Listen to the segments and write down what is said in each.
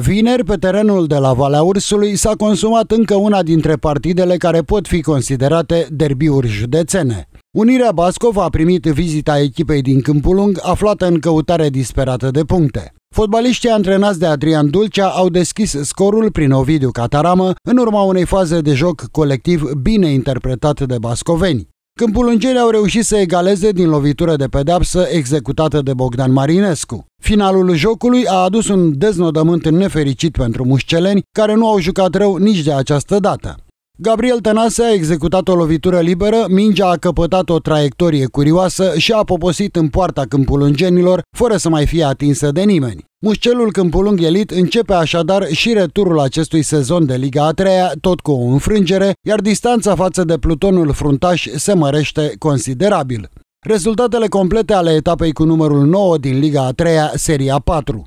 Vineri, pe terenul de la Valea Ursului, s-a consumat încă una dintre partidele care pot fi considerate derbiuri județene. Unirea Bascov a primit vizita echipei din Câmpul Lung, aflată în căutare disperată de puncte. Fotbaliștii antrenați de Adrian Dulcea au deschis scorul prin Ovidiu Cataramă în urma unei faze de joc colectiv bine interpretat de bascoveni. Când Câmpulângerii au reușit să egaleze din lovitură de pedapsă executată de Bogdan Marinescu. Finalul jocului a adus un deznodământ nefericit pentru mușceleni, care nu au jucat rău nici de această dată. Gabriel Tănase a executat o lovitură liberă, mingea a căpătat o traiectorie curioasă și a poposit în poarta câmpulungenilor, fără să mai fie atinsă de nimeni. Mușcelul Câmpulung Elit începe așadar și returul acestui sezon de Liga a treia, tot cu o înfrângere, iar distanța față de plutonul fruntaș se mărește considerabil. Rezultatele complete ale etapei cu numărul 9 din Liga a treia, Seria 4.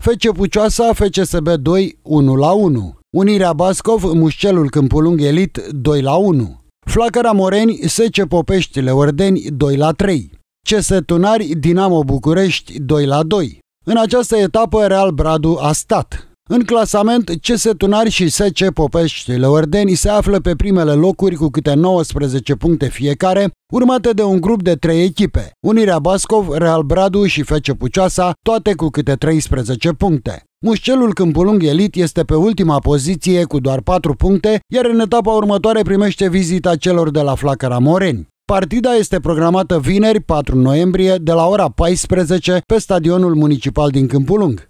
Fece Pucioasa, FCSB 2, 1 la 1. Unirea Bascov, Mușcelul Câmpulung Elit 2 la 1. Flacăra Moreni, Sece Popești Leordeni 2 la 3. CS Tunari, Dinamo București 2 la 2. În această etapă Real Bradu a stat. În clasament, CS Tunari și SC Popești Leordeni se află pe primele locuri cu câte 19 puncte fiecare, urmate de un grup de trei echipe, Unirea Bascov, Real Bradu și Fece Pucioasa, toate cu câte 13 puncte. Mușcelul Câmpulung Elit este pe ultima poziție cu doar 4 puncte, iar în etapa următoare primește vizita celor de la Flacăra Moreni. Partida este programată vineri, 4 noiembrie, de la ora 14, pe stadionul municipal din Câmpulung.